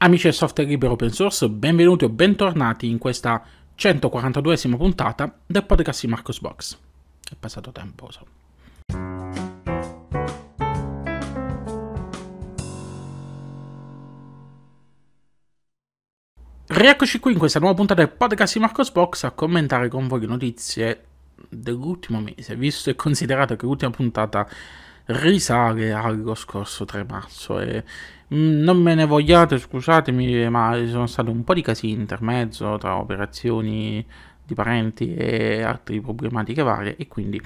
Amici del software libero open source, benvenuti o bentornati in questa 142esima puntata del podcast di Marcos Box. È passato tempo, so. Rieccoci qui in questa nuova puntata del podcast di Marcos Box a commentare con voi le notizie dell'ultimo mese, visto e considerato che l'ultima puntata risale allo scorso 3 marzo e mm, non me ne vogliate, scusatemi, ma ci sono stati un po' di casini intermezzo tra operazioni di parenti e altre problematiche varie e quindi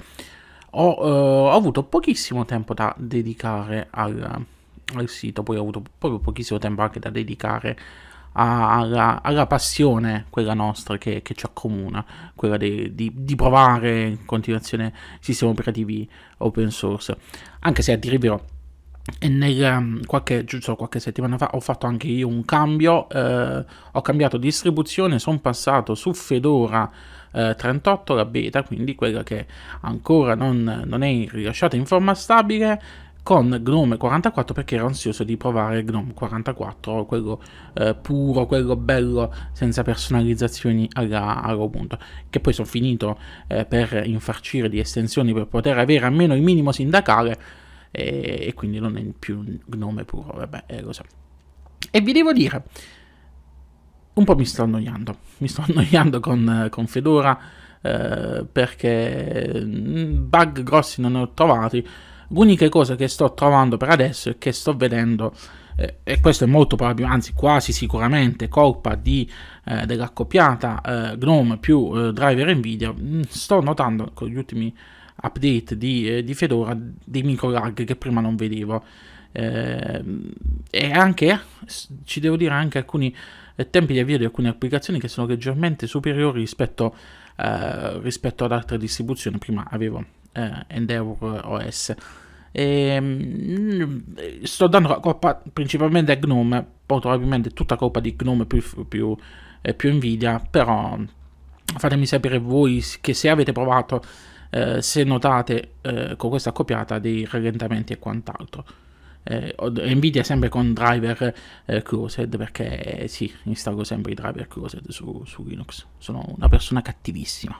ho, eh, ho avuto pochissimo tempo da dedicare al, al sito, poi ho avuto proprio pochissimo tempo anche da dedicare alla, alla, passione, quella nostra che, che ci accomuna, quella de, di, di, provare in continuazione sistemi operativi open source. Anche se a dire vero, nel, ehm, qualche, giusto qualche settimana fa ho fatto anche io un cambio, eh, ho cambiato distribuzione, sono passato su Fedora. 38 eh, la beta, quindi quella che ancora non, non, è rilasciata in forma stabile, con Gnome 44 perché ero ansioso di provare Gnome 44, quello eh, puro, quello bello, senza personalizzazioni alla, all'Ubuntu, che poi sono finito eh, per infarcire di estensioni per poter avere almeno il minimo sindacale e, e quindi non è più Gnome puro, vabbè, eh, lo so. E vi devo dire, un po' mi sto annoiando, mi sto annoiando con, con Fedora eh, perché mm, bug grossi non ne ho trovati, L'unica cosa che sto trovando per adesso è che sto vedendo, eh, e questo è molto probabile, anzi quasi sicuramente colpa di, eh, della eh, GNOME più eh, driver NVIDIA, mm, sto notando con gli ultimi update di, eh, di Fedora dei micro lag che prima non vedevo. Eh, e anche, ci devo dire, anche alcuni tempi di avvio di alcune applicazioni che sono leggermente superiori rispetto, rispetto ad altre distribuzioni. Prima avevo Endeavor OS. E, ehm, sto dando la colpa principalmente a Gnome, poi probabilmente tutta colpa di Gnome più, più, eh, più Nvidia, però mm, fatemi sapere voi che se avete provato, eh, se notate eh, con questa copiata dei rallentamenti e quant'altro. Eh, Nvidia sempre con driver eh, closed perché eh, sì, installo sempre i driver closed su, su Linux. Sono una persona cattivissima.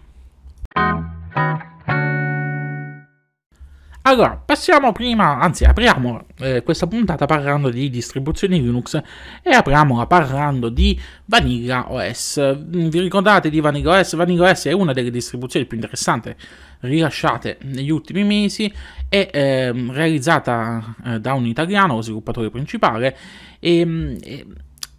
Allora, passiamo prima, anzi apriamo eh, questa puntata parlando di distribuzioni Linux e apriamola parlando di Vanilla OS. Mm, vi ricordate di Vanilla OS? Vanilla OS è una delle distribuzioni più interessanti rilasciate negli ultimi mesi e eh, realizzata eh, da un italiano, lo sviluppatore principale, ehm, e, e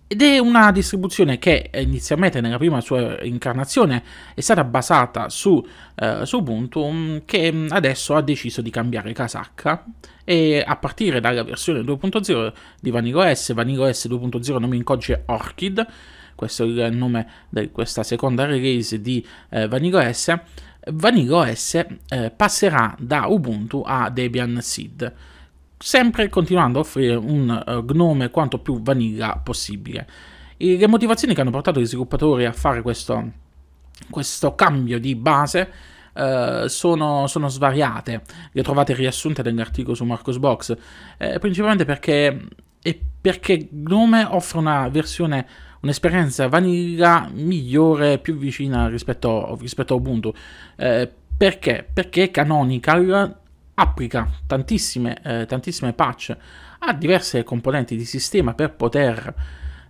ed è una distribuzione che eh, inizialmente nella prima sua incarnazione è stata basata su, eh, su Ubuntu, mm, che mm, adesso ha deciso di cambiare casacca e a partire dalla versione 2.0 di VanillaOS, VanillaOS 2.0 nome in codice Orchid, questo è il nome di questa seconda release di eh, VanillaOS, VanillaOS eh, passerà da Ubuntu a Debian Seed sempre continuando a offrire un eh, gnome quanto più vanilla possibile. E le motivazioni che hanno portato gli sviluppatori a fare questo, questo cambio di base eh, sono, sono, svariate, le trovate riassunte nell'articolo su Marcosbox, eh, principalmente perché, perché Gnome offre una versione un'esperienza vanilla migliore, più vicina rispetto, rispetto a Ubuntu. Eh, perché? Perché Canonical applica tantissime, eh, tantissime patch a diverse componenti di sistema per poter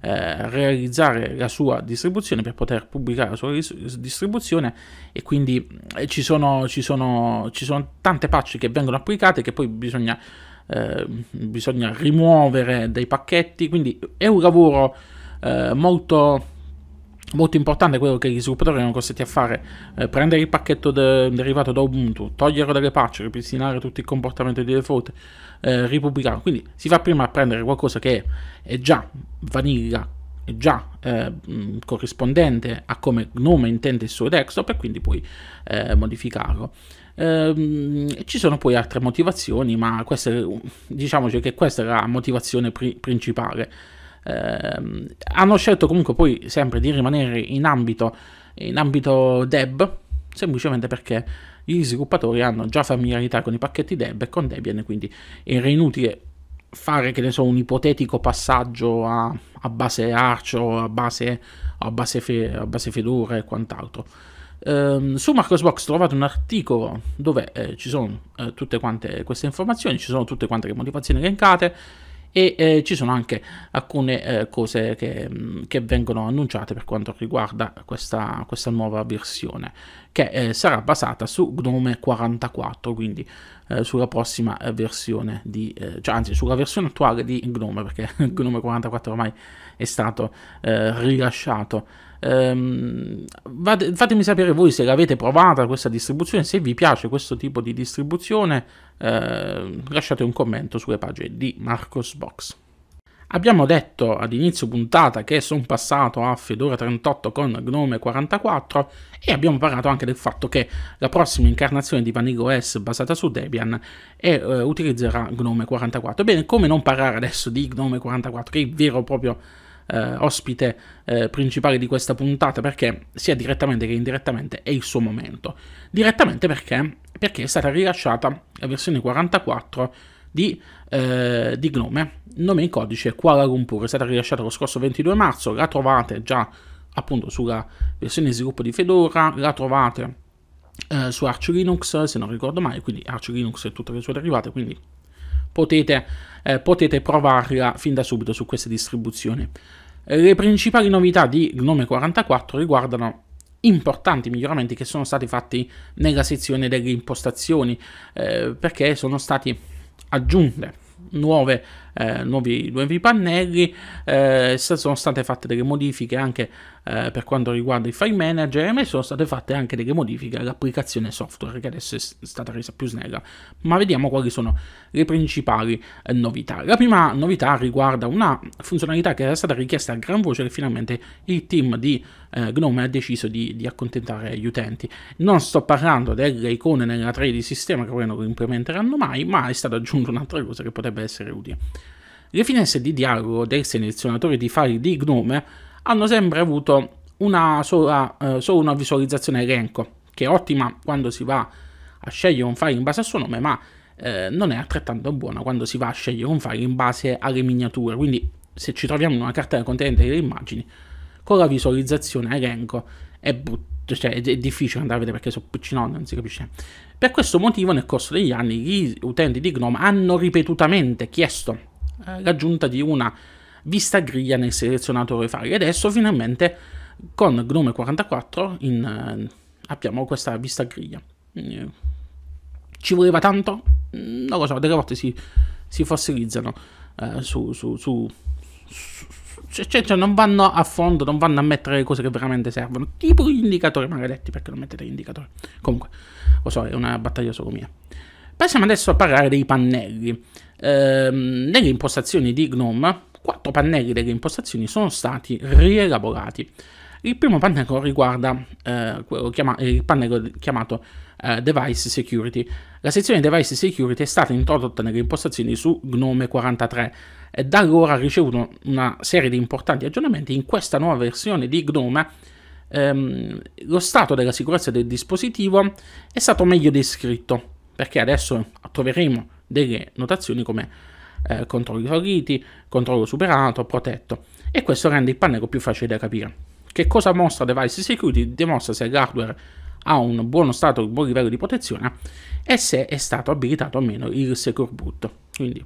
eh, realizzare la sua distribuzione, per poter pubblicare la sua distribuzione e quindi eh, ci, sono, ci, sono, ci, sono, tante patch che vengono applicate che poi bisogna, eh, bisogna rimuovere dai pacchetti, quindi è un lavoro molto molto importante quello che gli sviluppatori erano costretti a fare, eh, prendere il pacchetto de- derivato da Ubuntu, toglierlo dalle patch, ripristinare tutto il comportamento di default, eh, ripubblicarlo. Quindi si fa prima a prendere qualcosa che è già vanilla, è già eh, corrispondente a come nome intende il suo desktop e quindi puoi eh, modificarlo. Eh, ci sono poi altre motivazioni, ma questa, diciamoci che questa è la motivazione pri- principale. Eh, hanno scelto comunque poi sempre di rimanere in ambito, in ambito DEB, semplicemente perché gli sviluppatori hanno già familiarità con i pacchetti DEB e con Debian, quindi era inutile fare, che ne so, un ipotetico passaggio a, a base Arch o a base, a base, fe, a base Fedora e quant'altro. Um, su Marcosbox trovate un articolo dove eh, ci sono eh, tutte queste informazioni, ci sono tutte quante le motivazioni elencate, e eh, ci sono anche alcune eh, cose che, mm, che, vengono annunciate per quanto riguarda questa, questa nuova versione che eh, sarà basata su Gnome 44 quindi eh, sulla prossima eh, versione di eh, cioè, anzi sulla versione attuale di Gnome perché Gnome 44 ormai è stato eh, rilasciato. Ehm, fatemi sapere voi se l'avete provata questa distribuzione, se vi piace questo tipo di distribuzione, eh, lasciate un commento sulle pagine di Marcosbox. Abbiamo detto ad inizio puntata che sono passato a Fedora 38 con Gnome 44 e abbiamo parlato anche del fatto che la prossima incarnazione di Vanilla OS basata su Debian è, eh, utilizzerà Gnome 44. Bene, come non parlare adesso di Gnome 44 che è vero proprio eh, ospite eh, principale di questa puntata perché sia direttamente che indirettamente è il suo momento. Direttamente perché? Perché è stata rilasciata la versione 44 di, eh, di Gnome, nome in codice Kuala Lumpur, è stata rilasciata lo scorso 22 marzo, la trovate già appunto sulla versione di sviluppo di Fedora, la trovate eh, su Arch Linux se non ricordo mai, quindi Arch Linux e tutte le sue derivate, quindi potete, eh, potete provarla eh, fin da subito su queste distribuzioni. Eh, le principali novità di Gnome 44 riguardano importanti miglioramenti che sono stati fatti nella sezione delle impostazioni, eh, perché sono state aggiunte nuove eh, nuovi, nuovi pannelli, eh, sono state fatte delle modifiche anche eh, per quanto riguarda il file manager, ma sono state fatte anche delle modifiche all'applicazione software che adesso è stata resa più snella. Ma vediamo quali sono le principali eh, novità. La prima novità riguarda una funzionalità che era stata richiesta a gran voce e finalmente il team di eh, Gnome ha deciso di, di accontentare gli utenti. Non sto parlando delle icone nella tray di sistema che poi non implementeranno mai, ma è stata aggiunta un'altra cosa che potrebbe essere utile. Le finestre di dialogo del selezionatore di file di Gnome hanno sempre avuto una sola, eh, solo una visualizzazione elenco, che è ottima quando si va a scegliere un file in base al suo nome, ma eh, non è altrettanto buona quando si va a scegliere un file in base alle miniature. Quindi se ci troviamo in una cartella contenente delle immagini, con la visualizzazione elenco è brutto. Cioè, è, difficile andare a vedere perché sono piccinoni, non si capisce. Per questo motivo, nel corso degli anni, gli utenti di Gnome hanno ripetutamente chiesto eh, l'aggiunta di una vista griglia nel selezionatore file. E adesso finalmente con Gnome 44 in, eh, abbiamo questa vista griglia. Eh, ci voleva tanto? Mm, non lo so, delle volte si, si fossilizzano eh, su, su, su, su cioè, cioè, non vanno a fondo, non vanno a mettere le cose che veramente servono, tipo gli indicatori maledetti, perché non mettete gli indicatori? Comunque, lo so, è una battaglia solo mia. Passiamo adesso a parlare dei pannelli ehm, nelle impostazioni di Gnome, quattro pannelli delle impostazioni sono stati rielaborati. Il primo pannello riguarda eh, chiama- il pannello chiamato eh, Device Security. La sezione Device Security è stata introdotta nelle impostazioni su Gnome 43 e da allora ha ricevuto una serie di importanti aggiornamenti. In questa nuova versione di Gnome ehm, lo stato della sicurezza del dispositivo è stato meglio descritto perché adesso troveremo delle notazioni come eh, controlli favoriti, controllo superato, protetto e questo rende il pannello più facile da capire. Che cosa mostra Device Security? Dimostra se l'hardware ha un buono stato, un buon livello di protezione e se è stato abilitato o meno il Secure Boot. Quindi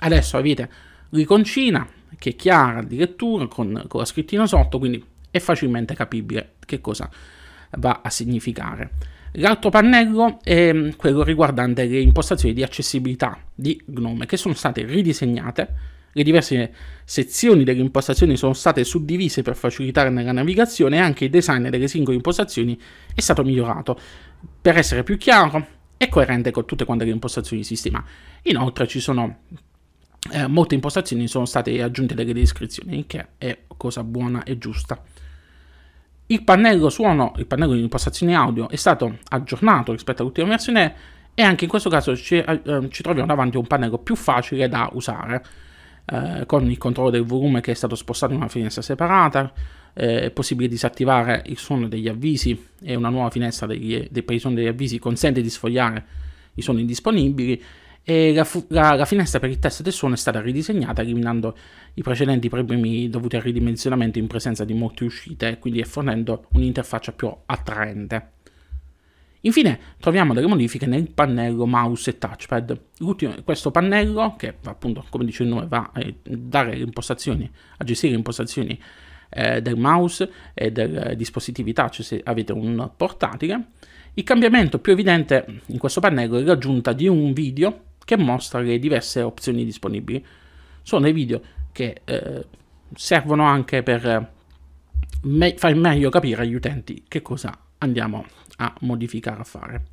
adesso avete l'iconcina che è chiara addirittura con, con la scrittina sotto, quindi è facilmente capibile che cosa va a significare. L'altro pannello è mm, quello riguardante le impostazioni di accessibilità di Gnome che sono state ridisegnate, le diverse sezioni delle impostazioni sono state suddivise per facilitare la navigazione e anche il design delle singole impostazioni è stato migliorato per essere più chiaro e coerente con tutte quante le impostazioni di sistema. Inoltre ci sono eh, molte impostazioni sono state aggiunte delle descrizioni, che è cosa buona e giusta. Il pannello suono, il pannello di impostazioni audio è stato aggiornato rispetto all'ultima versione e anche in questo caso ci, eh, ci troviamo davanti a un pannello più facile da usare eh, con il controllo del volume che è stato spostato in una finestra separata, eh, è possibile disattivare il suono degli avvisi e una nuova finestra degli, dei, per i suoni degli avvisi consente di sfogliare i suoni disponibili e la, fu- la, la, finestra per il test del suono è stata ridisegnata eliminando i precedenti problemi dovuti al ridimensionamento in presenza di molte uscite e quindi fornendo un'interfaccia più attraente. Infine troviamo delle modifiche nel pannello mouse e touchpad. questo pannello, che appunto come dice il nome va a dare le impostazioni, a gestire le impostazioni eh, del mouse e del eh, dispositivo touch se avete un portatile, il cambiamento più evidente in questo pannello è l'aggiunta di un video che mostra le diverse opzioni disponibili. Sono dei video che eh, servono anche per eh, me- far meglio capire agli utenti che cosa andiamo a modificare, a fare.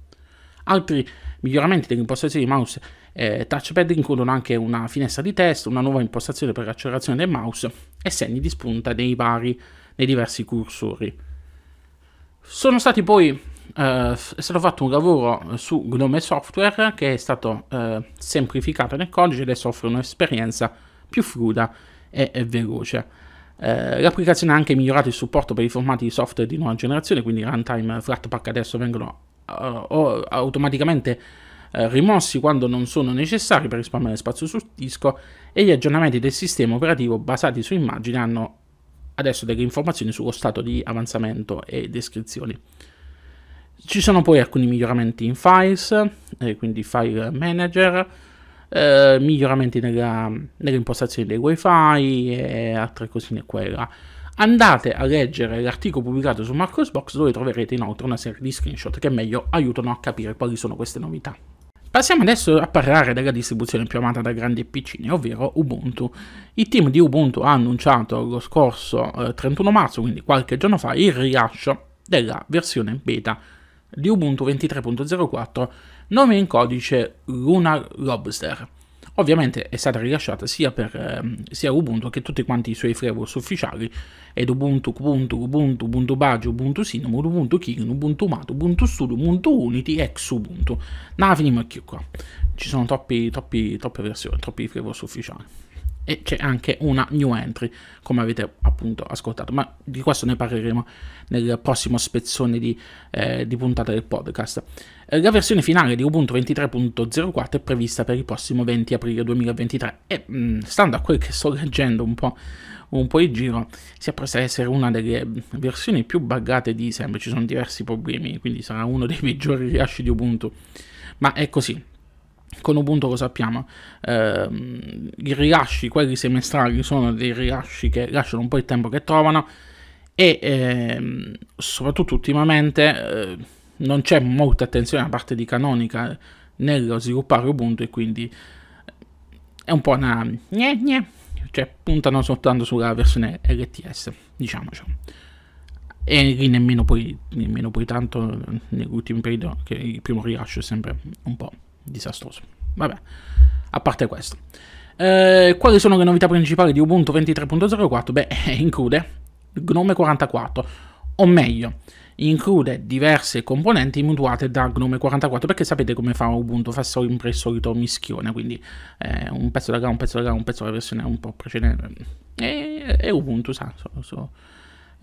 Altri miglioramenti delle impostazioni di mouse e eh, touchpad includono anche una finestra di test, una nuova impostazione per l'accelerazione del mouse e segni di spunta nei vari, nei diversi cursori. Sono stati poi eh, è stato fatto un lavoro su Gnome Software che è stato eh, semplificato nel codice ed adesso offre un'esperienza più fluida e, e veloce. Eh, l'applicazione ha anche migliorato il supporto per i formati di software di nuova generazione, quindi runtime Flatpak adesso vengono uh, automaticamente uh, rimossi quando non sono necessari per risparmiare spazio sul disco e gli aggiornamenti del sistema operativo basati su immagini hanno adesso delle informazioni sullo stato di avanzamento e descrizioni. Ci sono poi alcuni miglioramenti in files, eh, quindi file manager, eh, miglioramenti nella, nelle impostazioni dei wifi e altre cosine quella. Andate a leggere l'articolo pubblicato su Marcosbox dove troverete inoltre una serie di screenshot che meglio aiutano a capire quali sono queste novità. Passiamo adesso a parlare della distribuzione più amata da grandi e piccini, ovvero Ubuntu. Il team di Ubuntu ha annunciato lo scorso eh, 31 marzo, quindi qualche giorno fa, il rilascio della versione beta di Ubuntu 23.04, nome in codice Lunar Lobster. Ovviamente è stata rilasciata sia per eh, sia Ubuntu che tutti quanti i suoi framework ufficiali ed Ubuntu, Ubuntu, Ubuntu, Ubuntu Baggio, Ubuntu Cinnamon, Ubuntu Kirin, Ubuntu Mato, Ubuntu Studio, Ubuntu Unity, ex Ubuntu. Nada finima più qua. Ci sono troppi, troppi, troppe versioni, troppi framework ufficiali e c'è anche una new entry, come avete appunto ascoltato, ma di questo ne parleremo nel prossimo spezzone di, eh, di puntata del podcast. Eh, la versione finale di Ubuntu 23.04 è prevista per il prossimo 20 aprile 2023 e mh, mm, stando a quel che sto leggendo un po', un po' in giro, si appresta a essere una delle versioni più buggate di sempre, ci sono diversi problemi, quindi sarà uno dei peggiori rilasci di Ubuntu, ma è così con Ubuntu lo sappiamo, eh, i rilasci, quelli semestrali, sono dei rilasci che lasciano un po' il tempo che trovano e eh, soprattutto ultimamente eh, non c'è molta attenzione da parte di Canonica eh, nello sviluppare Ubuntu e quindi eh, è un po' una gne gne, cioè puntano soltanto sulla versione LTS, diciamoci. E lì nemmeno poi, nemmeno poi tanto eh, nell'ultimo periodo, che il primo rilascio è sempre un po' disastroso. Vabbè, a parte questo. Eh, quali sono le novità principali di Ubuntu 23.04? Beh, include Gnome 44, o meglio, include diverse componenti mutuate da Gnome 44, perché sapete come fa Ubuntu, fa sempre il solito mischione, quindi eh, un pezzo da là, un pezzo da là, un pezzo della versione un po' precedente. E, e Ubuntu sa, so, so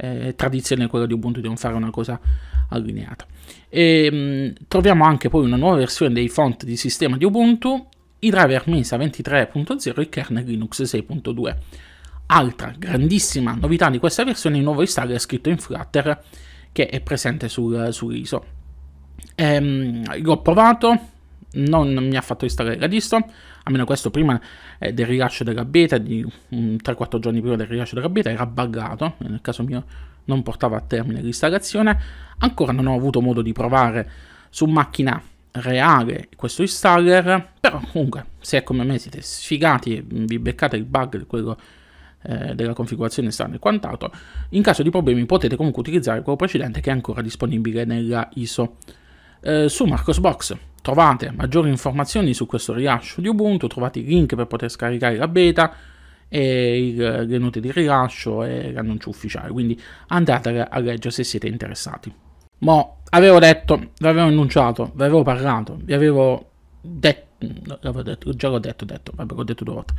eh, tradizione quella di Ubuntu di non fare una cosa allineata. E, mh, mm, troviamo anche poi una nuova versione dei font di sistema di Ubuntu, i driver Mesa 23.0 e il kernel Linux 6.2. Altra grandissima novità di questa versione è il nuovo installer scritto in Flutter che è presente sul, sull'ISO. Ehm, l'ho provato, non mi ha fatto installare la distro, almeno questo prima eh, del rilascio della beta, di 3-4 giorni prima del rilascio della beta, era buggato, nel caso mio non portava a termine l'installazione, ancora non ho avuto modo di provare su macchina reale questo installer, però comunque se come me siete sfigati e vi beccate il bug di quello eh, della configurazione strana e quant'altro, in caso di problemi potete comunque utilizzare quello precedente che è ancora disponibile nella ISO. Eh, su Marcosbox Trovate maggiori informazioni su questo rilascio di Ubuntu, trovate i link per poter scaricare la beta, e eh, le note di rilascio e l'annuncio ufficiale, quindi andate a leggere se siete interessati. Ma avevo detto, vi avevo annunciato, vi avevo parlato, vi avevo detto, l'avevo detto già l'ho detto, detto, vabbè l'ho detto due volte,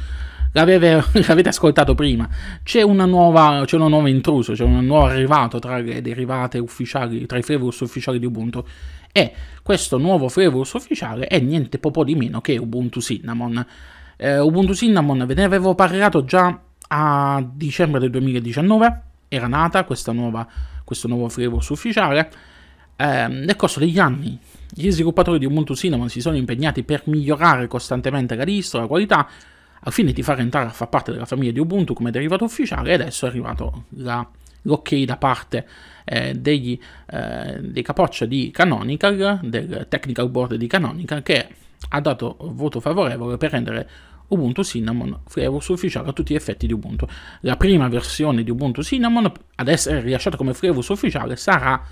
L'aveve, l'avete ascoltato prima, c'è, una nuova, c'è un nuovo intruso, c'è un nuovo arrivato tra le derivate ufficiali, tra i flavors ufficiali di Ubuntu e questo nuovo Flavors ufficiale è niente poco di meno che Ubuntu Cinnamon. Eh, Ubuntu Cinnamon ve ne avevo parlato già a dicembre del 2019, era nata nuova, questo nuovo Flavors ufficiale. Eh, nel corso degli anni gli sviluppatori di Ubuntu Cinnamon si sono impegnati per migliorare costantemente la distro, la qualità, al fine di far entrare a far parte della famiglia di Ubuntu come derivato ufficiale, e adesso è arrivato la l'ok da parte eh, degli, eh, dei capoccia di Canonical, del technical board di Canonical, che ha dato voto favorevole per rendere Ubuntu Cinnamon Flavors ufficiale a tutti gli effetti di Ubuntu. La prima versione di Ubuntu Cinnamon ad essere rilasciata come Flavors ufficiale sarà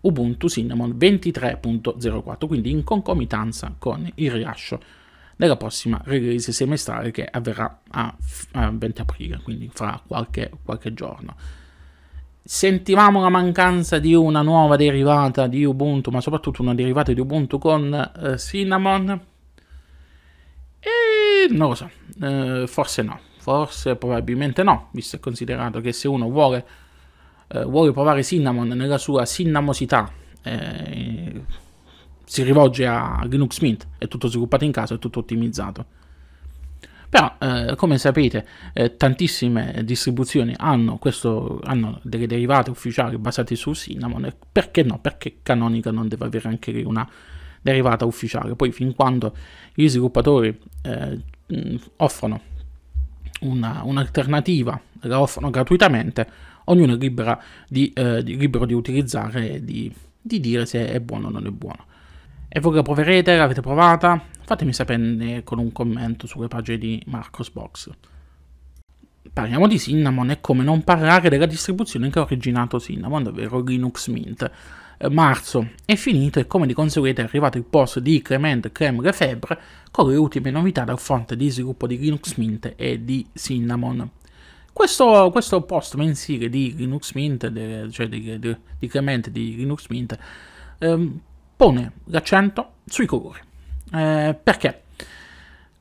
Ubuntu Cinnamon 23.04, quindi in concomitanza con il rilascio della prossima release semestrale che avverrà a, 20 aprile, quindi fra qualche, qualche giorno sentivamo la mancanza di una nuova derivata di Ubuntu, ma soprattutto una derivata di Ubuntu con eh, Cinnamon. E non lo so, eh, forse no, forse probabilmente no, visto e considerato che se uno vuole, eh, vuole provare Cinnamon nella sua cinnamosità, eh, si rivolge a Linux Mint, è tutto sviluppato in casa, è tutto ottimizzato. Però, eh, come sapete, eh, tantissime distribuzioni hanno, questo, hanno delle derivate ufficiali basate su Cinnamon, perché no? Perché Canonical non deve avere anche lì una derivata ufficiale. Poi, fin quando gli sviluppatori eh, offrono una, un'alternativa, la offrono gratuitamente, ognuno è libera di, eh, di, libero di utilizzare e di, di dire se è buono o non è buono. E voi la proverete, l'avete provata, fatemi sapere con un commento sulle pagine di Marcos Box. Parliamo di Cinnamon e come non parlare della distribuzione che ha originato Cinnamon, ovvero Linux Mint. Eh, marzo è finito e come di conseguenza è arrivato il post di Clement Creme Lefebvre con le ultime novità dal fronte di sviluppo di Linux Mint e di Cinnamon. Questo, questo, post mensile di Linux Mint, de, cioè di, de, di Clement di Linux Mint, ehm, pone l'accento sui colori. Eh, perché?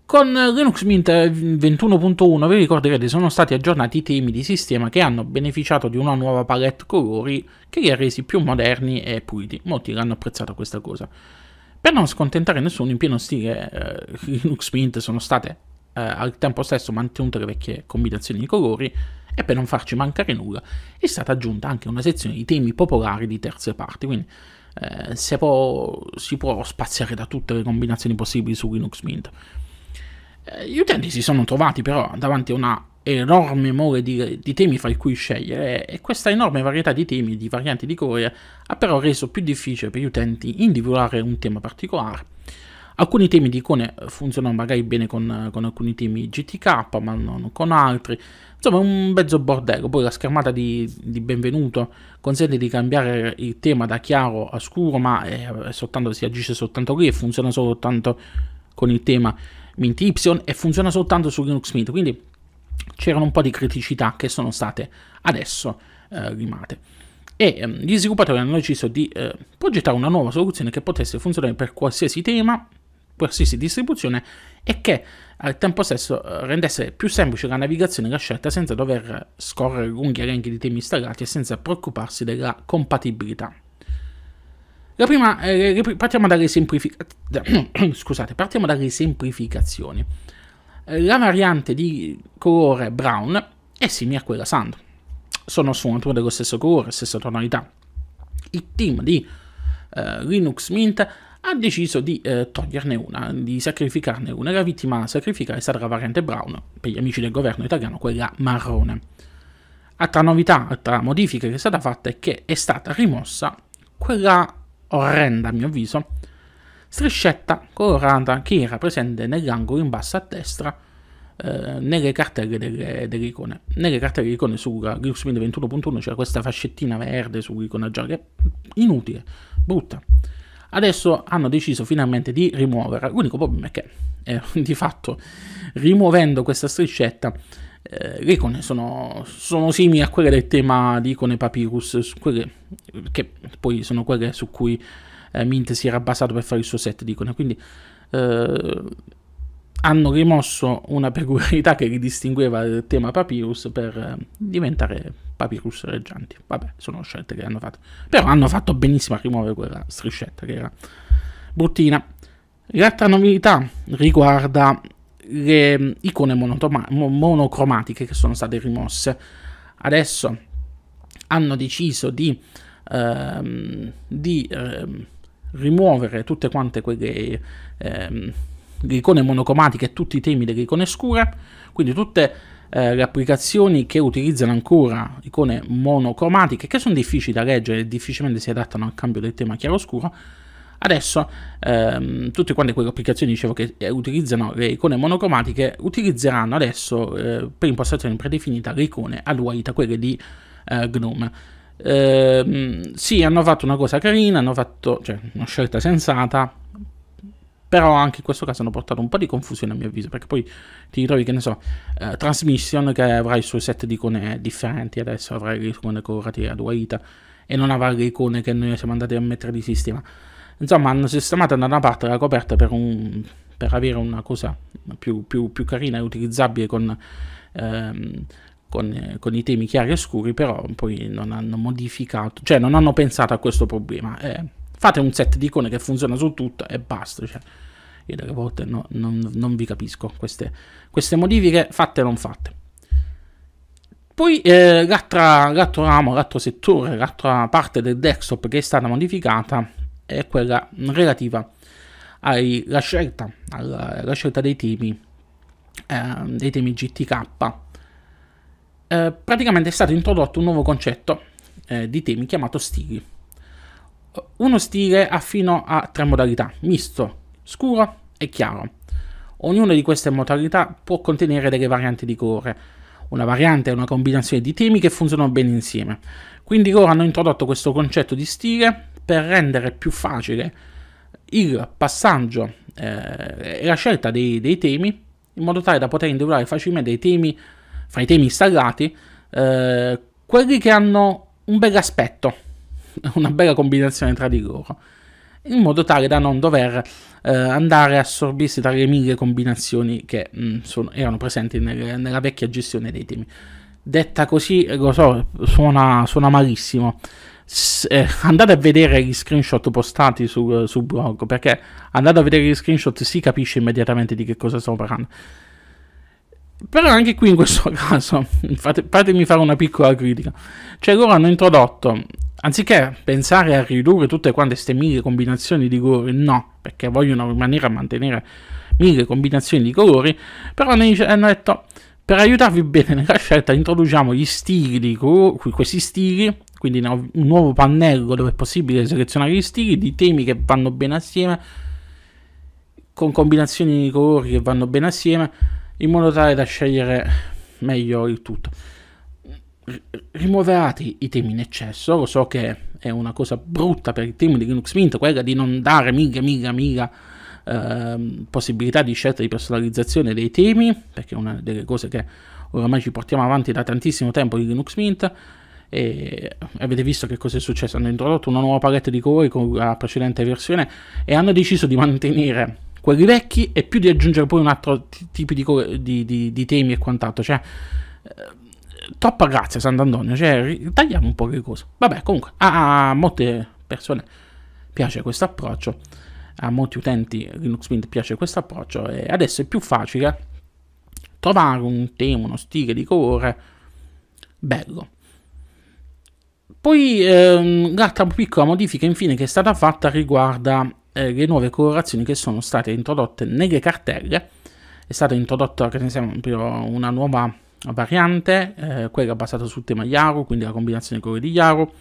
Con Linux Mint 21.1 vi ricorderete sono stati aggiornati i temi di sistema che hanno beneficiato di una nuova palette colori che li ha resi più moderni e puliti. Molti l'hanno apprezzato questa cosa. Per non scontentare nessuno, in pieno stile eh, Linux Mint sono state eh, al tempo stesso mantenute le vecchie combinazioni di colori e per non farci mancare nulla è stata aggiunta anche una sezione di temi popolari di terze parti, quindi eh, si, può, si, può, spaziare da tutte le combinazioni possibili su Linux Mint. Eh, gli utenti si sono trovati però davanti a una enorme mole di, di temi fra cui scegliere e questa enorme varietà di temi e di varianti di colore ha però reso più difficile per gli utenti individuare un tema particolare Alcuni temi di icone funzionano magari bene con, con alcuni temi GTK, ma non con altri. Insomma, è un mezzo bordello. Poi la schermata di, di, benvenuto consente di cambiare il tema da chiaro a scuro, ma è, è soltanto, si agisce soltanto lì e funziona soltanto con il tema Mint Y e funziona soltanto su Linux Mint. Quindi c'erano un po' di criticità che sono state adesso eh, rimate e ehm, gli sviluppatori hanno deciso di eh, progettare una nuova soluzione che potesse funzionare per qualsiasi tema qualsiasi distribuzione e che al tempo stesso eh, rendesse più semplice la navigazione e la scelta senza dover scorrere lunghi elenchi di temi installati e senza preoccuparsi della compatibilità. Prima, eh, partiamo, dalle semplifica- Scusate, partiamo dalle semplificazioni. Eh, la variante di colore brown è simile a quella sand. Sono sfumature dello stesso colore, stessa tonalità. Il team di eh, Linux Mint ha deciso di eh, toglierne una, di sacrificarne una. La vittima sacrificata è stata la variante Brown, per gli amici del governo italiano quella marrone. Altra novità, altra modifica che è stata fatta è che è stata rimossa quella orrenda, a mio avviso, striscetta colorata che era presente nell'angolo in basso a destra eh, nelle cartelle delle, delle, icone. Nelle cartelle delle icone su Linux 21.1 c'era questa fascettina verde sull'icona gialla, inutile, brutta adesso hanno deciso finalmente di rimuoverla. L'unico problema è che eh, di fatto rimuovendo questa striscetta eh, le icone sono, sono, simili a quelle del tema di icone papyrus, quelle che poi sono quelle su cui eh, Mint si era basato per fare il suo set di icone, quindi eh, hanno rimosso una peculiarità che li distingueva il tema papyrus per eh, diventare papyrus reggianti. Vabbè, sono scelte che hanno fatto. Però hanno fatto benissimo a rimuovere quella striscetta che era bruttina. L'altra novità riguarda le mm, icone monocromatiche che sono state rimosse. Adesso hanno deciso di, ehm, di ehm, rimuovere tutte quante quelle... Ehm, gricone monocromatica e tutti i temi del gricone scura, quindi tutte eh, le applicazioni che utilizzano ancora icone monocromatiche, che sono difficili da leggere e difficilmente si adattano al cambio del tema chiaroscuro, adesso ehm, tutte quante quelle applicazioni dicevo, che eh, utilizzano le icone monocromatiche utilizzeranno adesso eh, per impostazione predefinita le icone a dualità, quelle di eh, GNOME. Ehm, sì, hanno fatto una cosa carina, hanno fatto cioè, una scelta sensata, però anche in questo caso hanno portato un po' di confusione a mio avviso, perché poi ti ritrovi che ne so, eh, Transmission che avrà i suoi set di icone differenti, adesso avrà le icone colorate a Duaita e non avrà le icone che noi siamo andati a mettere di sistema. Insomma, hanno sistemato da una parte la coperta per, un, per avere una cosa più, più, più carina e utilizzabile con, ehm, con, eh, con, i temi chiari e scuri, però poi non hanno modificato, cioè non hanno pensato a questo problema. Eh, fate un set di icone che funziona su tutto e basta. Cioè io delle volte no, non, non, vi capisco queste, queste, modifiche fatte o non fatte. Poi eh, l'altro ramo, l'altro settore, l'altra parte del desktop che è stata modificata è quella relativa alla scelta, alla, alla scelta dei temi, eh, dei temi GTK. Eh, praticamente è stato introdotto un nuovo concetto eh, di temi chiamato stili. Uno stile ha fino a tre modalità, misto, scuro e chiaro. Ognuna di queste modalità può contenere delle varianti di colore. Una variante è una combinazione di temi che funzionano bene insieme. Quindi loro hanno introdotto questo concetto di stile per rendere più facile il passaggio eh, e la scelta dei, dei, temi in modo tale da poter individuare facilmente temi, fra i temi installati eh, quelli che hanno un bel aspetto, una bella combinazione tra di loro, in modo tale da non dover eh, andare a assorbirsi tra le mille combinazioni che mh, mm, sono, erano presenti nel, nella vecchia gestione dei temi. Detta così, eh, lo so, suona, suona malissimo. S- eh, andate a vedere gli screenshot postati sul, sul blog perché andate a vedere gli screenshot si capisce immediatamente di che cosa stiamo parlando. Però anche qui in questo caso, fate, fatemi fare una piccola critica. Cioè loro hanno introdotto, anziché pensare a ridurre tutte quante queste mille combinazioni di colori, no, perché vogliono rimanere a mantenere mille combinazioni di colori, però hanno detto, per aiutarvi bene nella scelta introduciamo gli stili, di colori, questi stili, quindi un nuovo pannello dove è possibile selezionare gli stili di temi che vanno bene assieme, con combinazioni di colori che vanno bene assieme in modo tale da scegliere meglio il tutto. Rimuoverate i temi in eccesso, lo so che è una cosa brutta per il team di Linux Mint, quella di non dare mica, mica, mica eh, possibilità di scelta di personalizzazione dei temi, perché è una delle cose che oramai ci portiamo avanti da tantissimo tempo di Linux Mint e avete visto che cosa è successo, hanno introdotto una nuova palette di colori con la precedente versione e hanno deciso di mantenere quelli vecchi e più di aggiungere poi un altro t- tipo di, colori, di, di, di, temi e quant'altro, cioè eh, troppa grazia Sant'Antonio, cioè tagliamo un po' le cose. Vabbè, comunque a, a molte persone piace questo approccio, a molti utenti Linux Mint piace questo approccio e adesso è più facile trovare un tema, uno stile di colore bello poi ehm, l'altra piccola modifica infine che è stata fatta riguarda eh, le nuove colorazioni che sono state introdotte nelle cartelle. È stata introdotta, per esempio, una nuova variante, eh, quella basata sul tema Yaru, quindi la combinazione colori di Yaru.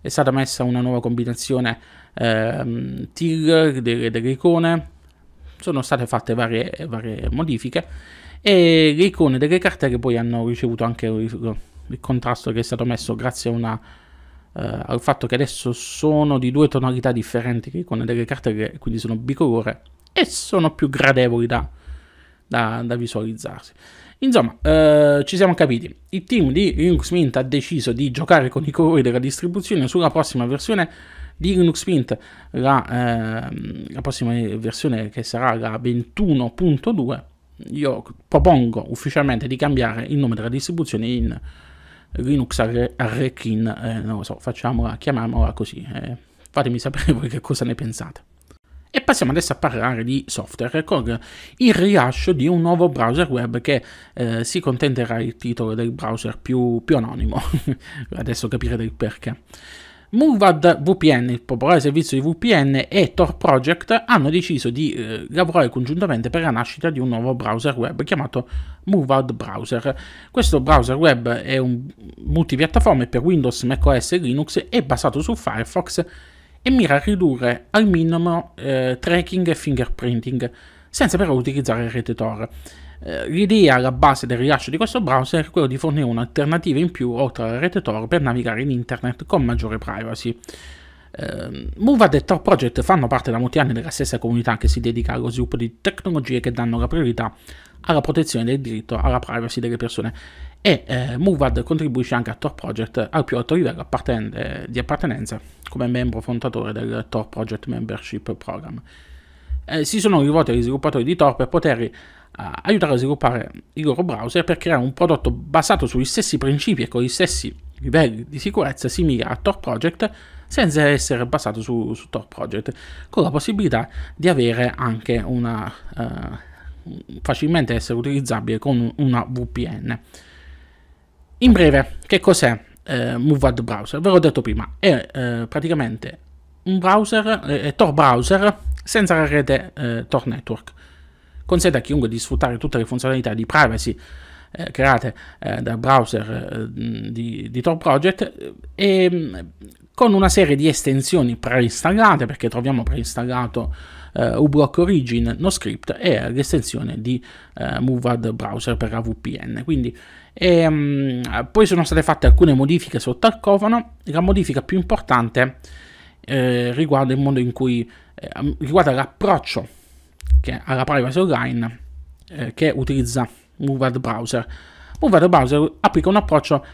È stata messa una nuova combinazione eh, TIL delle, delle, icone. Sono state fatte varie, varie modifiche e le icone delle cartelle poi hanno ricevuto anche il contrasto che è stato messo grazie una, uh, al fatto che adesso sono di due tonalità differenti con delle carte che quindi sono bicolore e sono più gradevoli da, da, da visualizzarsi insomma uh, ci siamo capiti il team di Linux Mint ha deciso di giocare con i colori della distribuzione sulla prossima versione di Linux Mint la, eh, la prossima versione che sarà la 21.2 io propongo ufficialmente di cambiare il nome della distribuzione in Linux Arrekin, eh, non lo so, facciamola, chiamiamola così. Eh. Fatemi sapere voi che cosa ne pensate. E passiamo adesso a parlare di software con il rilascio di un nuovo browser web che eh, si contenterà il titolo del browser più, più anonimo. adesso capirete il perché. Moonvad VPN, il popolare servizio di VPN, e Tor Project hanno deciso di eh, lavorare congiuntamente per la nascita di un nuovo browser web chiamato Moonvad Browser. Questo browser web è un multipiattaforma per Windows, macOS e Linux, è basato su Firefox e mira a ridurre al minimo eh, tracking e fingerprinting, senza però utilizzare il rete Tor eh, l'idea alla base del rilascio di questo browser è quello di fornire un'alternativa in più oltre alla rete Tor per navigare in internet con maggiore privacy. Eh, Movad e Tor Project fanno parte da molti anni della stessa comunità che si dedica allo sviluppo di tecnologie che danno la priorità alla protezione del diritto alla privacy delle persone e eh, Movad contribuisce anche a Tor Project al più alto livello apparten- eh, di appartenenza come membro fondatore del Tor Project Membership Program. Eh, si sono rivolti agli sviluppatori di Tor per poter aiutare a sviluppare il loro browser per creare un prodotto basato sugli stessi principi e con gli stessi livelli di sicurezza simili a Tor Project senza essere basato su, su Tor Project con la possibilità di avere anche una eh, facilmente essere utilizzabile con una VPN in breve che cos'è eh, MoveAd Browser? ve l'ho detto prima è eh, praticamente un browser eh, Tor Browser senza la rete eh, Tor Network consente a chiunque di sfruttare tutte le funzionalità di privacy eh, create eh, dal browser eh, di, di Tor Project eh, e con una serie di estensioni preinstallate perché troviamo preinstallato eh, uBlock Origin, NoScript e l'estensione di eh, MoveAd Browser per AVPN. Quindi, e, ehm, mh, poi sono state fatte alcune modifiche sotto al cofano, la modifica più importante riguarda il modo in cui riguarda l'approccio che ha la privacy online eh, che utilizza Moved Browser. Moved Browser applica un approccio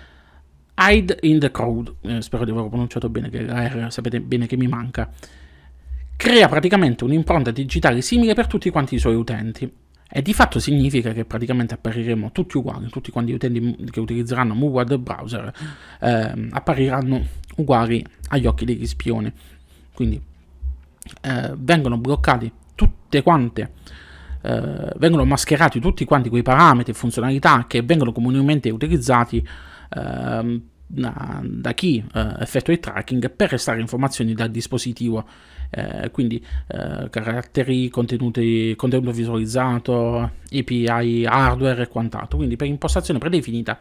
hide in the crowd, eh, spero di averlo pronunciato bene, che la R sapete bene che mi manca, crea praticamente un'impronta digitale simile per tutti quanti i suoi utenti. E di fatto significa che praticamente appariremo tutti uguali, tutti quanti gli utenti che utilizzeranno Moved Browser eh, appariranno uguali agli occhi degli spioni. Quindi eh, vengono bloccati tutte quante eh, vengono mascherati tutti quanti quei parametri e funzionalità che vengono comunemente utilizzati eh, da, chi eh, effettua il tracking per restare informazioni dal dispositivo, eh, quindi eh, caratteri, contenuti, contenuto visualizzato, API hardware e quant'altro. Quindi per impostazione predefinita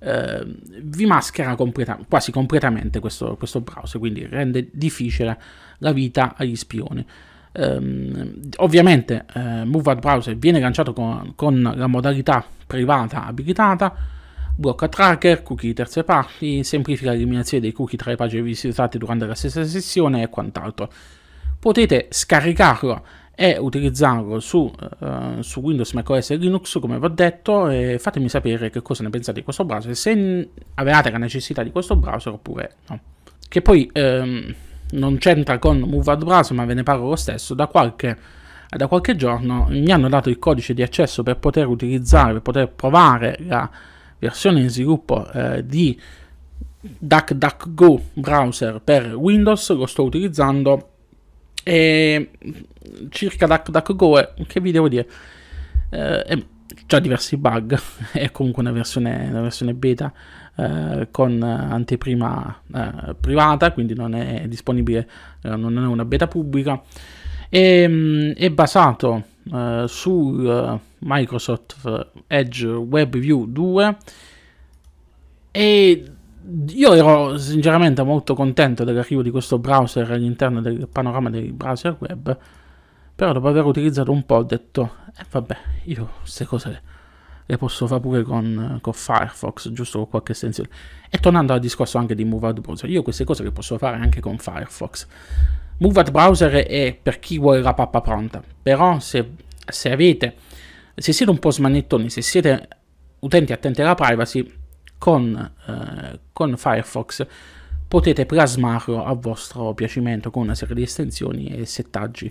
ehm, vi maschera completa, quasi completamente questo, questo browser, quindi rende difficile la vita agli spioni. Um, ovviamente eh, Move Ad Browser viene lanciato con, con, la modalità privata abilitata, blocca tracker, cookie di terze parti, semplifica l'eliminazione dei cookie tra le pagine visitate durante la stessa sessione e quant'altro. Potete scaricarlo e utilizzarlo su, uh, su Windows, macOS e Linux, come vi ho detto, e fatemi sapere che cosa ne pensate di questo browser, se avevate la necessità di questo browser oppure no. Che poi... Um, non c'entra con Move Browser, ma ve ne parlo lo stesso, da qualche, da qualche, giorno mi hanno dato il codice di accesso per poter utilizzare, per poter provare la versione in sviluppo eh, di DuckDuckGo browser per Windows, lo sto utilizzando e circa DuckDuckGo, che vi devo dire, eh, ha diversi bug, è comunque una versione, una versione beta eh, con anteprima eh, privata, quindi non è disponibile, eh, non è una beta pubblica, e, mm, è basato eh, su Microsoft Edge WebView 2 e io ero sinceramente molto contento dell'arrivo di questo browser all'interno del panorama dei browser web, però dopo aver utilizzato un po' ho detto, eh vabbè, io queste cose le posso fare pure con, con Firefox, giusto con qualche estensione. E tornando al discorso anche di Move Moved Browser, io queste cose le posso fare anche con Firefox. Move Moved Browser è per chi vuole la pappa pronta, però se, se avete, se siete un po' smanettoni, se siete utenti attenti alla privacy, con, eh, con Firefox potete plasmarlo a vostro piacimento con una serie di estensioni e settaggi.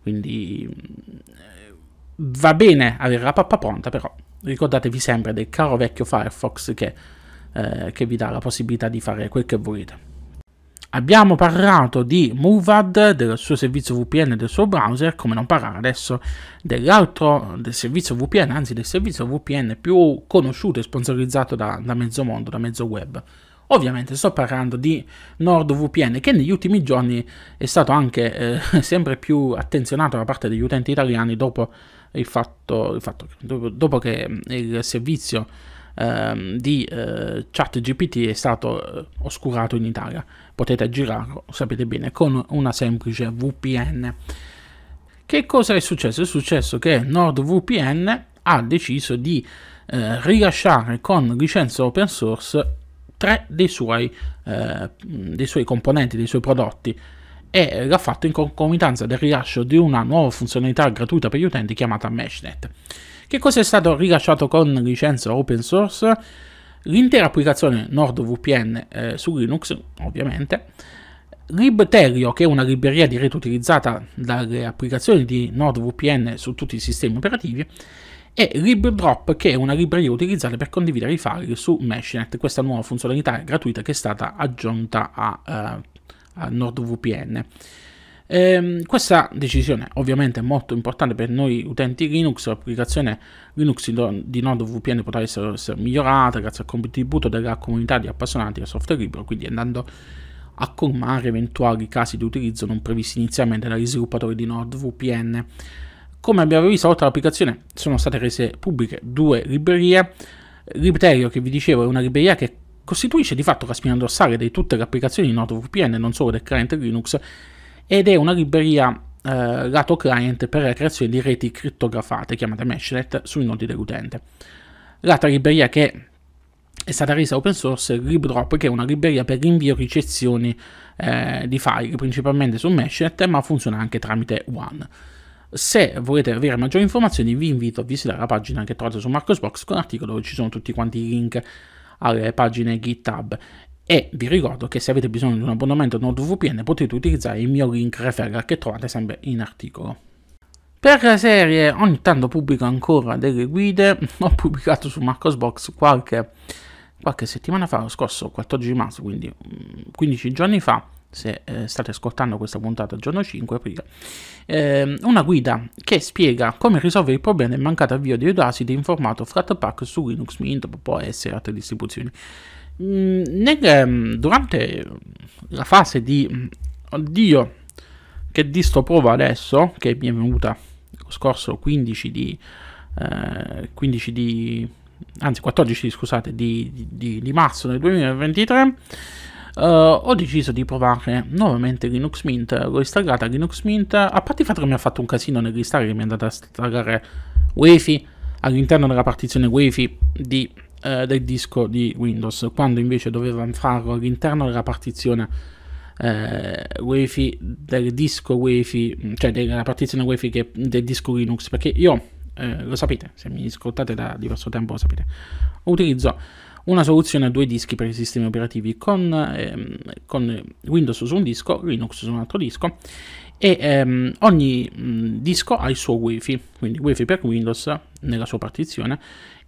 Quindi mm, va bene avere la pappa pronta, però ricordatevi sempre del caro vecchio Firefox che, eh, che vi dà la possibilità di fare quel che volete. Abbiamo parlato di Movad, del suo servizio VPN e del suo browser, come non parlare adesso dell'altro, del servizio VPN, anzi del servizio VPN più conosciuto e sponsorizzato da, da mezzo mondo, da mezzo web. Ovviamente sto parlando di NordVPN che negli ultimi giorni è stato anche eh, sempre più attenzionato da parte degli utenti italiani dopo il fatto, il fatto che dopo, dopo, che mm, il servizio ehm, di eh, chat GPT è stato eh, oscurato in Italia, potete aggirarlo, sapete bene, con una semplice VPN. Che cosa è successo? È successo che NordVPN ha deciso di eh, rilasciare con licenza open source tre dei suoi, eh, dei suoi componenti, dei suoi prodotti e l'ha fatto in concomitanza del rilascio di una nuova funzionalità gratuita per gli utenti chiamata MeshNet. Che cosa è stato rilasciato con licenza open source? L'intera applicazione NordVPN eh, su Linux, ovviamente, LibTerio, che è una libreria di rete utilizzata dalle applicazioni di NordVPN su tutti i sistemi operativi, e LibDrop, che è una libreria utilizzata per condividere i file su MeshNet. Questa nuova funzionalità gratuita che è stata aggiunta a eh, NordVPN. Ehm, questa decisione ovviamente è molto importante per noi utenti Linux, l'applicazione Linux di NordVPN potrà essere, essere migliorata grazie al contributo della comunità di appassionati al software libero, quindi andando a colmare eventuali casi di utilizzo non previsti inizialmente dagli sviluppatori di NordVPN. Come abbiamo visto, oltre all'applicazione sono state rese pubbliche due librerie. Libterio, che vi dicevo, è una libreria che costituisce di fatto la spina dorsale di tutte le applicazioni di NordVPN, non solo del client Linux, ed è una libreria eh, lato client per la creazione di reti crittografate, chiamate meshnet, sui nodi dell'utente. L'altra libreria che è stata resa open source è LibDrop, che è una libreria per l'invio e ricezione eh, di file, principalmente su meshnet, ma funziona anche tramite WAN. Se volete avere maggiori informazioni vi invito a visitare la pagina che trovate su Marcosbox con l'articolo dove ci sono tutti quanti i link alle pagine GitHub e vi ricordo che se avete bisogno di un abbonamento a NordVPN potete utilizzare il mio link referral che trovate sempre in articolo. Per la serie ogni tanto pubblico ancora delle guide, ho pubblicato su Marcosbox qualche, qualche settimana fa, lo scorso 14 marzo, quindi 15 mm, giorni fa, se eh, state ascoltando questa puntata giorno 5 aprile, eh, una guida che spiega come risolvere il problema del mancato avvio di Audacity in formato Flatpak su Linux Mint, OS e altre distribuzioni. Mm, nel, ehm, durante la fase di oddio che disto prova adesso, che mi è venuta lo scorso 15 di, eh, 15 di anzi 14 scusate, di, di, di marzo del 2023, uh, ho deciso di provare nuovamente Linux Mint. L'ho installata Linux Mint, a parte il fatto che mi ha fatto un casino nell'installare, che mi è andata a installare Wi-Fi all'interno della partizione Wi-Fi di, uh, del disco di Windows, quando invece doveva farlo all'interno della partizione eh, wifi del disco wifi cioè della partizione wifi che, del disco linux perché io eh, lo sapete se mi ascoltate da diverso tempo lo sapete utilizzo una soluzione a due dischi per i sistemi operativi con, ehm, con Windows su un disco, Linux su un altro disco e ehm, ogni mh, disco ha il suo Wi-Fi, quindi Wi-Fi per Windows nella sua partizione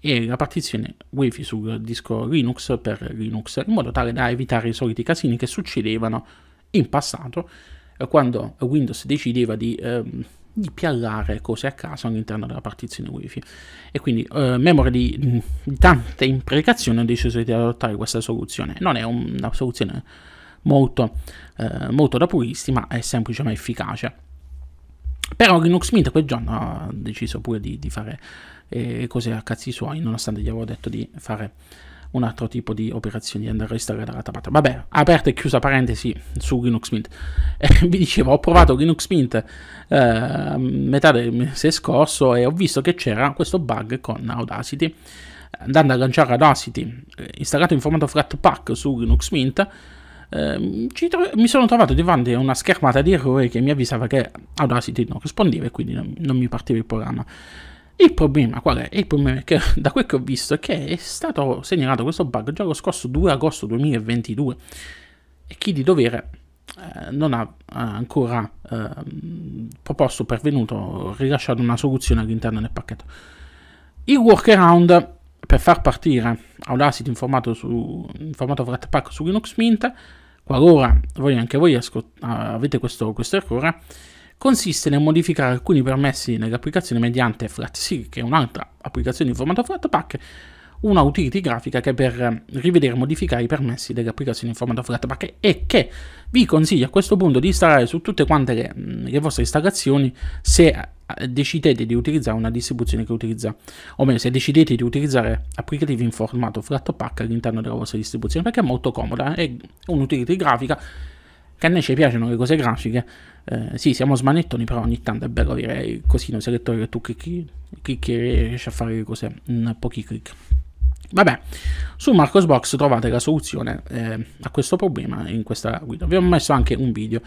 e la partizione Wi-Fi sul disco Linux per Linux, in modo tale da evitare i soliti casini che succedevano in passato eh, quando Windows decideva di ehm, di piallare cose a caso all'interno della partizione wifi e quindi eh, memoria di, di, tante imprecazioni ho deciso di adottare questa soluzione non è una soluzione molto, eh, molto da puristi ma è semplice ma efficace però Linux Mint quel giorno ha deciso pure di, di fare eh, cose a cazzi suoi nonostante gli avevo detto di fare un altro tipo di operazione di andare a installare la tabata. Vabbè, aperta e chiusa parentesi su Linux Mint. Eh, vi dicevo, ho provato Linux Mint eh, a metà del mese scorso e ho visto che c'era questo bug con Audacity. Andando a lanciare Audacity, eh, installato in formato Flatpak su Linux Mint, eh, tro- mi sono trovato davanti a una schermata di errori che mi avvisava che Audacity non rispondeva e quindi non, non mi partiva il programma. Il problema qual è? Il problema è che da quel che ho visto è che è stato segnalato questo bug già lo scorso 2 agosto 2022 e chi di dovere eh, non ha ancora eh, proposto, pervenuto, rilasciato una soluzione all'interno del pacchetto. Il workaround per far partire Audacity in formato, su, in formato Flatpak su Linux Mint, qualora voi anche voi avete questo, questo errore, consiste nel modificare alcuni permessi nell'applicazione mediante FlatSig, che è un'altra applicazione in formato Flatpak, una utility grafica che è per eh, rivedere e modificare i permessi delle applicazioni in formato Flatpak e che vi consiglio a questo punto di installare su tutte quante le, mm, le vostre installazioni se eh, decidete di utilizzare una distribuzione che utilizza, o meglio, se decidete di utilizzare applicativi in formato Flatpak all'interno della vostra distribuzione, perché è molto comoda, è un'utility grafica che a noi ci piacciono le cose grafiche, eh, sì, siamo smanettoni, però ogni tanto è bello avere così un selettore che tu clicchi, clicchi e riesci a fare le cose in pochi clic. Vabbè, su Marcosbox trovate la soluzione eh, a questo problema in questa guida. Vi ho messo anche un video,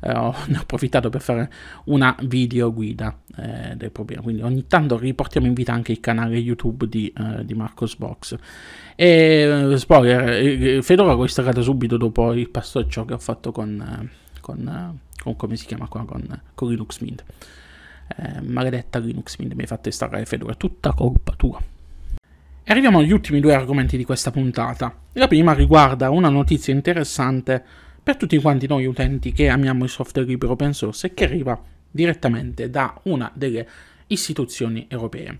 eh, ho, ne ho approfittato per fare una video guida eh, del problema, quindi ogni tanto riportiamo in vita anche il canale YouTube di, eh, di Marcosbox. E eh, spoiler, eh, Fedora l'ho installato subito dopo il passoccio che ho fatto con... con con come si chiama qua con, con Linux Mint. Eh, maledetta Linux Mint, mi hai fatto installare Fedora, tutta colpa tua. E arriviamo agli ultimi due argomenti di questa puntata. La prima riguarda una notizia interessante per tutti quanti noi utenti che amiamo il software libero open source e che arriva direttamente da una delle istituzioni europee.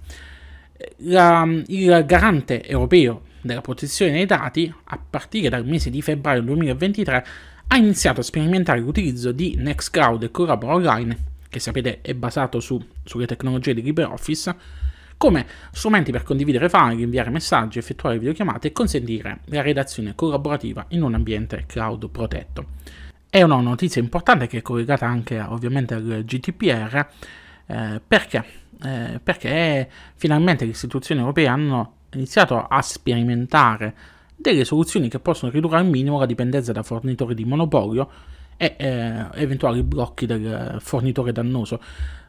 La, il garante europeo della protezione dei dati, a partire dal mese di febbraio 2023, ha iniziato a sperimentare l'utilizzo di Nextcloud e Collabora Online, che sapete è basato su, sulle tecnologie di LibreOffice, come strumenti per condividere file, inviare messaggi, effettuare videochiamate e consentire la redazione collaborativa in un ambiente cloud protetto. È una notizia importante che è collegata anche ovviamente al GDPR, eh, perché? Eh, perché finalmente le istituzioni europee hanno iniziato a sperimentare delle soluzioni che possono ridurre al minimo la dipendenza da fornitori di monopolio e eh, eventuali blocchi del fornitore dannoso,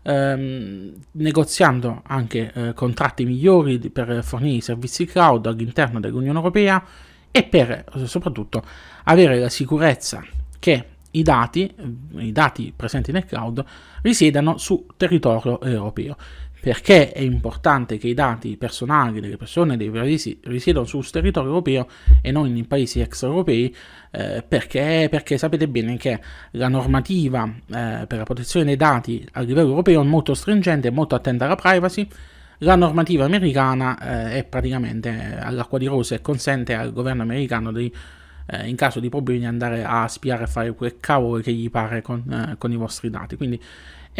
ehm, negoziando anche eh, contratti migliori per fornire i servizi cloud all'interno dell'Unione Europea e per soprattutto avere la sicurezza che i dati, i dati presenti nel cloud risiedano su territorio europeo perché è importante che i dati personali delle persone dei paesi risiedano sul territorio europeo e non in paesi extraeuropei, eh, perché, perché, sapete bene che la normativa eh, per la protezione dei dati a livello europeo è molto stringente, molto attenta alla privacy, la normativa americana eh, è praticamente eh, all'acqua di rose e consente al governo americano di, eh, in caso di problemi di andare a spiare e fare quel cavolo che gli pare con, eh, con, i vostri dati. Quindi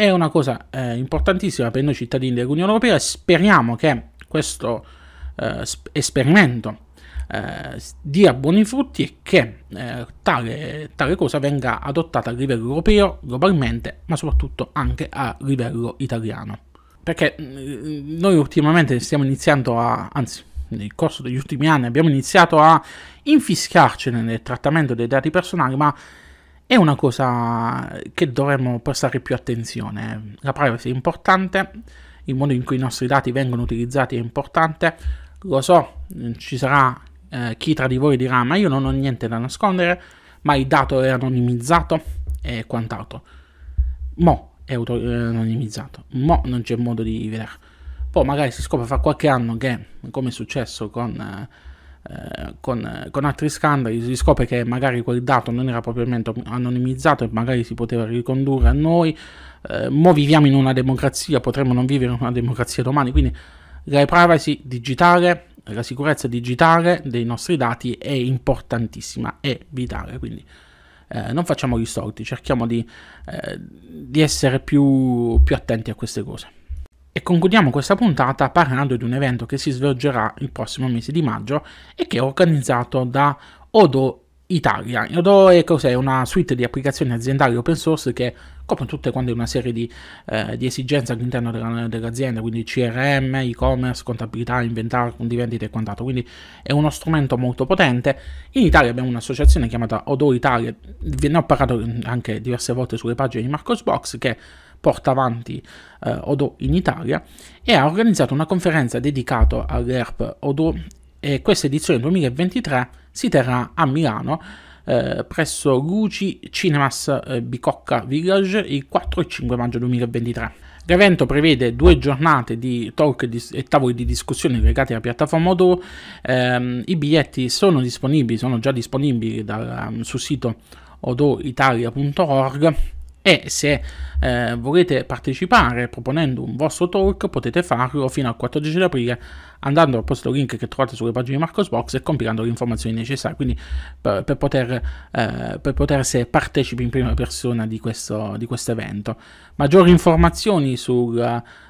è una cosa eh, importantissima per noi cittadini dell'Unione Europea e speriamo che questo eh, esperimento eh, dia buoni frutti e che eh, tale, tale cosa venga adottata a livello europeo, globalmente, ma soprattutto anche a livello italiano. Perché mm, noi ultimamente stiamo iniziando a, anzi, nel corso degli ultimi anni abbiamo iniziato a infischiarci nel trattamento dei dati personali, ma è una cosa che dovremmo prestare più attenzione. La privacy è importante, il modo in cui i nostri dati vengono utilizzati è importante. Lo so, mm, ci sarà eh, chi tra di voi dirà ma io non ho niente da nascondere, ma il dato è anonimizzato e quant'altro. Mo è eh, anonimizzato, mo non c'è modo di vedere. Poi magari si scopre fra qualche anno che, come è successo con... Eh, eh, con, con, altri scandali si scopre che magari quel dato non era propriamente anonimizzato e magari si poteva ricondurre a noi. Eh, mo viviamo in una democrazia, potremmo non vivere in una democrazia domani, quindi la privacy digitale, la sicurezza digitale dei nostri dati è importantissima, è vitale, quindi eh, non facciamo gli soldi, cerchiamo di, eh, di essere più, più attenti a queste cose. E concludiamo questa puntata parlando di un evento che si svolgerà il prossimo mese di maggio e che è organizzato da Odo Italia. Odo è cos'è? Una suite di applicazioni aziendali open source che copre tutte quante una serie di, eh, di esigenze all'interno della, dell'azienda, quindi CRM, e-commerce, contabilità, inventario, vendita e quant'altro. Quindi è uno strumento molto potente. In Italia abbiamo un'associazione chiamata Odo Italia, ve ne ho parlato anche diverse volte sulle pagine di Marcosbox, che porta avanti eh, Odo in Italia e ha organizzato una conferenza dedicata all'ERP Odo e questa edizione 2023 si terrà a Milano eh, presso Luci Cinemas eh, Bicocca Village il 4 e 5 maggio 2023. L'evento prevede due giornate di talk e, tavoli di discussione legati alla piattaforma Odo. Ehm, I biglietti sono disponibili, sono già disponibili dal, mm, sul sito odoitalia.org e se eh, volete partecipare proponendo un vostro talk potete farlo fino al 14 aprile andando al posto link che trovate sulle pagine di Marcosbox e compilando le informazioni necessarie quindi per, per poter, eh, per poter essere partecipi in prima persona di questo, di questo evento maggiori informazioni sul eh,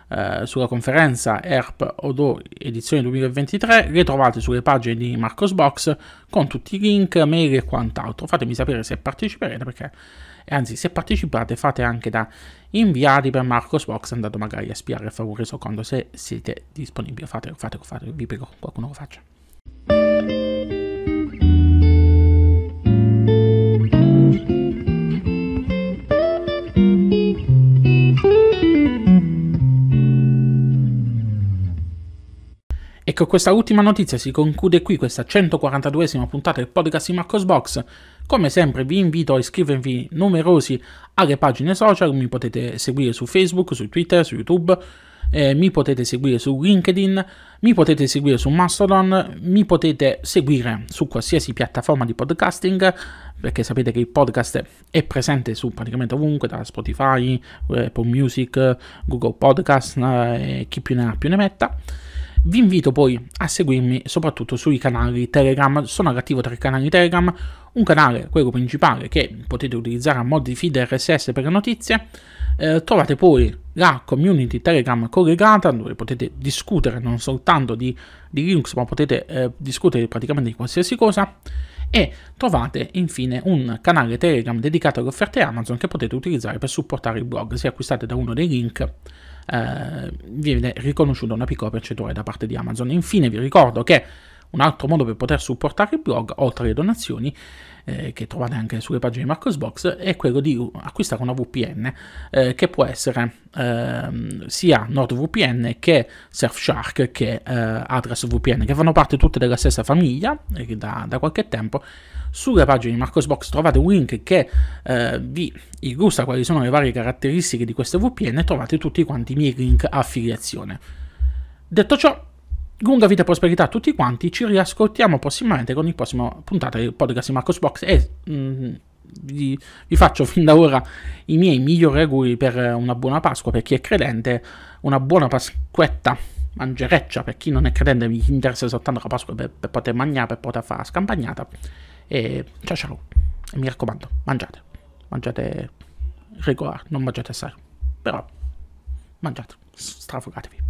sulla conferenza ERP Odo edizione 2023 le trovate sulle pagine di Marcosbox con tutti i link, mail e quant'altro. Fatemi sapere se parteciperete perché e anzi, se partecipate fate anche da inviati per Marcos Box, andate magari a spiare e fare un resoconto se siete disponibili. Fate, fate, fate, vi prego, qualcuno lo faccia. E con questa ultima notizia si conclude qui questa 142esima puntata del podcast di Marcos Box. Come sempre vi invito a iscrivervi numerosi alle pagine social, mi potete seguire su Facebook, su Twitter, su YouTube, eh, mi potete seguire su LinkedIn, mi potete seguire su Mastodon, mi potete seguire su qualsiasi piattaforma di podcasting, perché sapete che il podcast è presente su praticamente ovunque, da Spotify, Apple Music, Google Podcast eh, chi più ne ha più ne metta. Vi invito poi a seguirmi soprattutto sui canali Telegram, sono all'attivo i canali Telegram, un canale, quello principale, che potete utilizzare a modo di feed RSS per le notizie, eh, trovate poi la community Telegram collegata dove potete discutere non soltanto di, di Linux ma potete eh, discutere praticamente di qualsiasi cosa e trovate infine un canale Telegram dedicato alle offerte Amazon che potete utilizzare per supportare il blog se acquistate da uno dei link eh, viene riconosciuta una piccola percentuale da parte di Amazon. Infine vi ricordo che un altro modo per poter supportare il blog, oltre alle donazioni, eh, che trovate anche sulle pagine di Marcosbox, è quello di acquistare una VPN eh, che può essere eh, sia NordVPN che Surfshark che eh, AddressVPN, che fanno parte tutte della stessa famiglia eh, da, da, qualche tempo. Sulle pagine di Marcosbox trovate un link che eh, vi illustra quali sono le varie caratteristiche di queste VPN e trovate tutti quanti i miei link affiliazione. Detto ciò, lunga vita e prosperità a tutti quanti. Ci riascoltiamo prossimamente con il prossimo puntata del podcast di Marcos Box. E mm, vi, vi, faccio fin da ora i miei migliori auguri per una buona Pasqua per chi è credente, una buona Pasquetta mangereccia per chi non è credente, mi interessa soltanto la Pasqua per, per poter mangiare, per poter fare la scampagnata. E ciao ciao, e mi raccomando, mangiate, mangiate regolare, non mangiate assai, però mangiate, strafogatevi.